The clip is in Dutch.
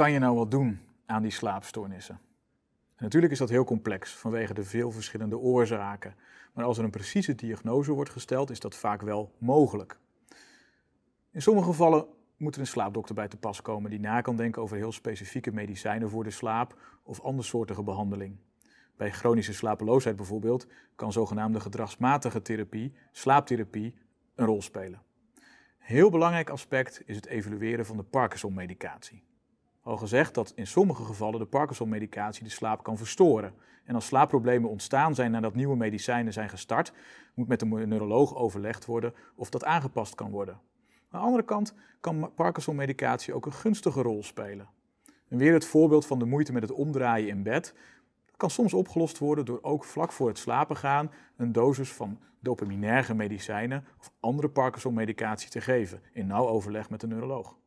kan je nou wat doen aan die slaapstoornissen? natuurlijk is dat heel complex vanwege de veel verschillende oorzaken. Maar als er een precieze diagnose wordt gesteld, is dat vaak wel mogelijk. In sommige gevallen moet er een slaapdokter bij te pas komen die na kan denken over heel specifieke medicijnen voor de slaap of andersoortige behandeling. Bij chronische slapeloosheid bijvoorbeeld kan zogenaamde gedragsmatige therapie, slaaptherapie, een rol spelen. Heel belangrijk aspect is het evalueren van de Parkinson-medicatie al gezegd dat in sommige gevallen de Parkinson-medicatie de slaap kan verstoren. En als slaapproblemen ontstaan zijn nadat nieuwe medicijnen zijn gestart, moet met de neuroloog overlegd worden of dat aangepast kan worden. Aan de andere kant kan Parkinson-medicatie ook een gunstige rol spelen. En weer het voorbeeld van de moeite met het omdraaien in bed. Dat kan soms opgelost worden door ook vlak voor het slapen gaan een dosis van dopaminerge medicijnen of andere Parkinson-medicatie te geven, in nauw overleg met de neuroloog.